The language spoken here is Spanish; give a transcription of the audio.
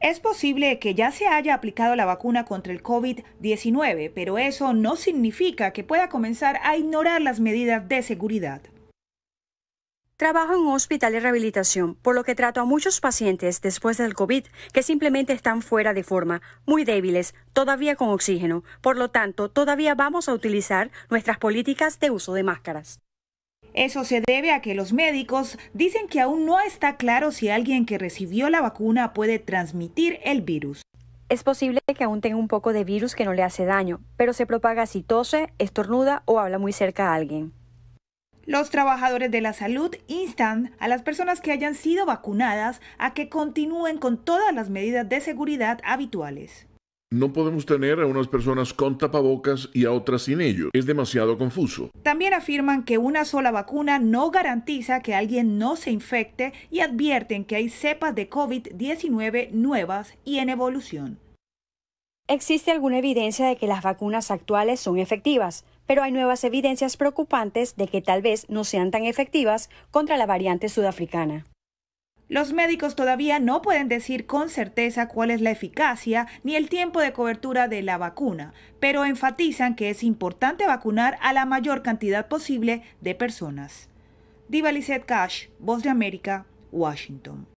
Es posible que ya se haya aplicado la vacuna contra el COVID-19, pero eso no significa que pueda comenzar a ignorar las medidas de seguridad. Trabajo en un hospital de rehabilitación, por lo que trato a muchos pacientes después del COVID que simplemente están fuera de forma, muy débiles, todavía con oxígeno. Por lo tanto, todavía vamos a utilizar nuestras políticas de uso de máscaras. Eso se debe a que los médicos dicen que aún no está claro si alguien que recibió la vacuna puede transmitir el virus. Es posible que aún tenga un poco de virus que no le hace daño, pero se propaga si tose, estornuda o habla muy cerca a alguien. Los trabajadores de la salud instan a las personas que hayan sido vacunadas a que continúen con todas las medidas de seguridad habituales. No podemos tener a unas personas con tapabocas y a otras sin ello. Es demasiado confuso. También afirman que una sola vacuna no garantiza que alguien no se infecte y advierten que hay cepas de COVID-19 nuevas y en evolución. Existe alguna evidencia de que las vacunas actuales son efectivas, pero hay nuevas evidencias preocupantes de que tal vez no sean tan efectivas contra la variante sudafricana. Los médicos todavía no pueden decir con certeza cuál es la eficacia ni el tiempo de cobertura de la vacuna, pero enfatizan que es importante vacunar a la mayor cantidad posible de personas. Diva Lizette Cash, Voz de América, Washington.